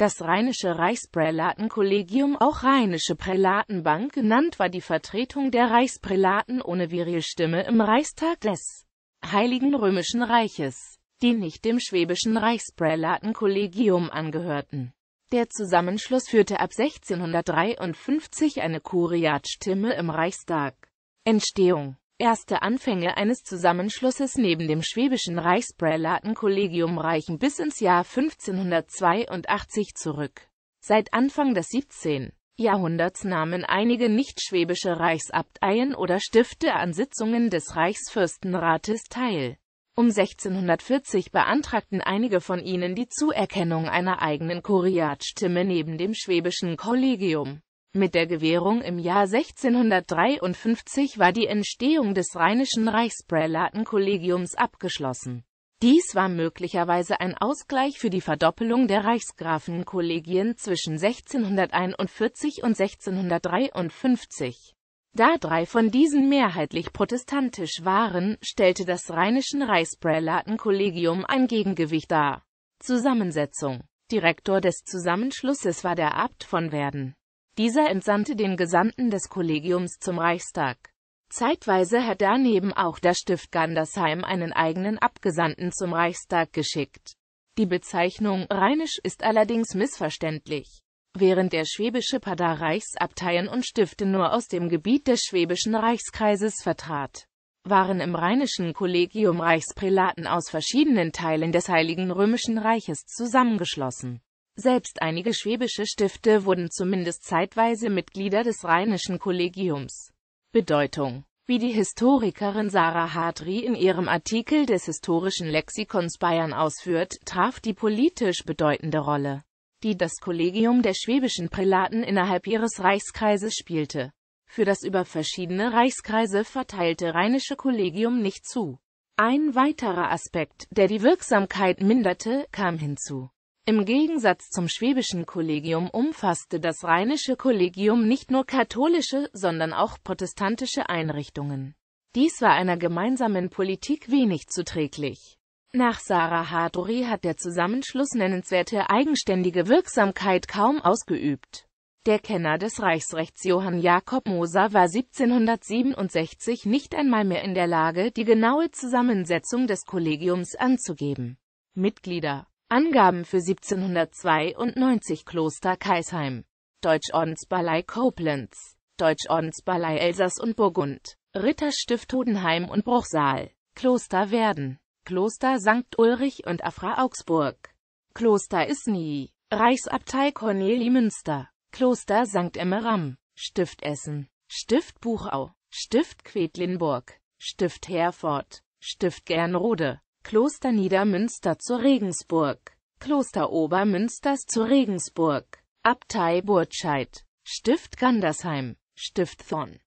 Das Rheinische Reichsprälatenkollegium, auch Rheinische Prälatenbank genannt, war die Vertretung der Reichsprälaten ohne Virilstimme im Reichstag des Heiligen Römischen Reiches, die nicht dem schwäbischen Reichsprälatenkollegium angehörten. Der Zusammenschluss führte ab 1653 eine Kuriatstimme im Reichstag. Entstehung erste Anfänge eines Zusammenschlusses neben dem schwäbischen Reichsprälatenkollegium reichen bis ins Jahr 1582 zurück. Seit Anfang des 17. Jahrhunderts nahmen einige nicht-schwäbische Reichsabteien oder Stifte an Sitzungen des Reichsfürstenrates teil. Um 1640 beantragten einige von ihnen die Zuerkennung einer eigenen Kuriatstimme neben dem schwäbischen Kollegium. Mit der Gewährung im Jahr 1653 war die Entstehung des Rheinischen Reichsprälatenkollegiums abgeschlossen. Dies war möglicherweise ein Ausgleich für die Verdoppelung der Reichsgrafenkollegien zwischen 1641 und 1653. Da drei von diesen mehrheitlich protestantisch waren, stellte das Rheinischen Reichsprälatenkollegium ein Gegengewicht dar. Zusammensetzung Direktor des Zusammenschlusses war der Abt von Werden. Dieser entsandte den Gesandten des Kollegiums zum Reichstag. Zeitweise hat daneben auch das Stift Gandersheim einen eigenen Abgesandten zum Reichstag geschickt. Die Bezeichnung Rheinisch ist allerdings missverständlich. Während der schwäbische Pader Reichsabteien und Stifte nur aus dem Gebiet des schwäbischen Reichskreises vertrat, waren im rheinischen Kollegium Reichsprälaten aus verschiedenen Teilen des Heiligen Römischen Reiches zusammengeschlossen. Selbst einige schwäbische Stifte wurden zumindest zeitweise Mitglieder des Rheinischen Kollegiums. Bedeutung Wie die Historikerin Sarah Hadri in ihrem Artikel des historischen Lexikons Bayern ausführt, traf die politisch bedeutende Rolle, die das Kollegium der schwäbischen Prälaten innerhalb ihres Reichskreises spielte, für das über verschiedene Reichskreise verteilte Rheinische Kollegium nicht zu. Ein weiterer Aspekt, der die Wirksamkeit minderte, kam hinzu im Gegensatz zum schwäbischen Kollegium umfasste das rheinische Kollegium nicht nur katholische, sondern auch protestantische Einrichtungen. Dies war einer gemeinsamen Politik wenig zuträglich. Nach Sarah Hadori hat der Zusammenschluss nennenswerte eigenständige Wirksamkeit kaum ausgeübt. Der Kenner des Reichsrechts Johann Jakob Moser war 1767 nicht einmal mehr in der Lage, die genaue Zusammensetzung des Kollegiums anzugeben. Mitglieder Angaben für 1792 Kloster Kaisheim. Deutsch-Ordensballei Koblenz. Deutsch-Ordensballei Elsass und Burgund. Ritterstift Hodenheim und Bruchsal. Kloster Werden. Kloster St. Ulrich und Afra Augsburg. Kloster Isny. Reichsabtei Corneli Münster. Kloster St. Emmeram. Stift Essen. Stift Buchau. Stift Quedlinburg. Stift Herford. Stift Gernrode. Kloster Niedermünster zu Regensburg, Kloster Obermünsters zu Regensburg, Abtei Burtscheid, Stift Gandersheim, Stift Thorn,